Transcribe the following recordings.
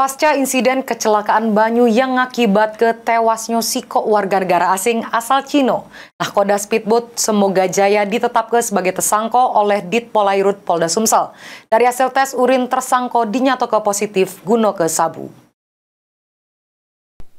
Pasca insiden kecelakaan Banyu yang akibat ke tewasnya Siko warga negara asing asal Cino, nahkoda speedboat Semoga Jaya ditetapkan sebagai tersangka oleh Ditpolairut Polda Sumsel. Dari hasil tes urin tersangka dinyatakan positif guna ke sabu.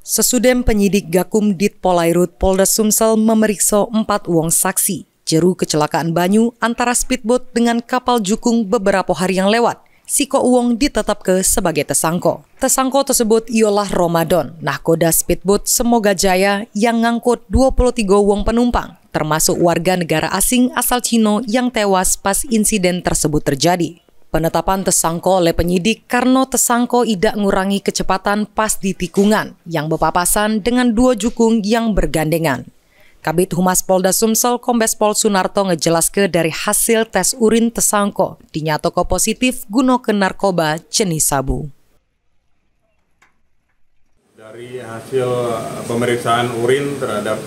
Sesudem penyidik Gakum Ditpolairut Polda Sumsel memeriksa empat uang saksi jeru kecelakaan Banyu antara speedboat dengan kapal jukung beberapa hari yang lewat si Ko Uwong ke sebagai tersangko. Tersangko tersebut ialah Ramadan, nahkoda speedboat Semoga Jaya yang ngangkut 23 wong penumpang, termasuk warga negara asing asal Cino yang tewas pas insiden tersebut terjadi. Penetapan tersangko oleh penyidik karena tersangko tidak mengurangi kecepatan pas di tikungan yang berpapasan dengan dua jukung yang bergandengan. Kabit Humas Polda Sumsel Kombes Pol Sunarto ngejelaske dari hasil tes urin tesangko dinyatoko positif guna ke narkoba jenis sabu. Dari hasil pemeriksaan urin terhadap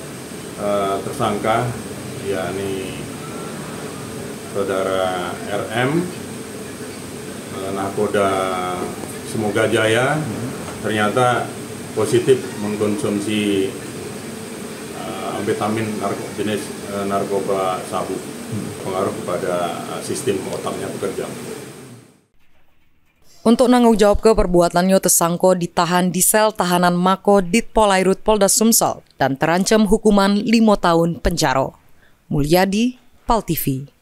uh, tersangka yakni saudara RM uh, eh, Nakoda Semoga Jaya ternyata positif mengkonsumsi amfetamin narko, jenis e, narkoba sabu pengaruh kepada eh, sistem otaknya bekerja. Untuk nanggung jawab ke perbuatannya, tersangka ditahan di sel tahanan Mako Ditpolairut Polda Sumsel dan terancam hukuman 5 tahun penjara. Mulyadi, Pal TV.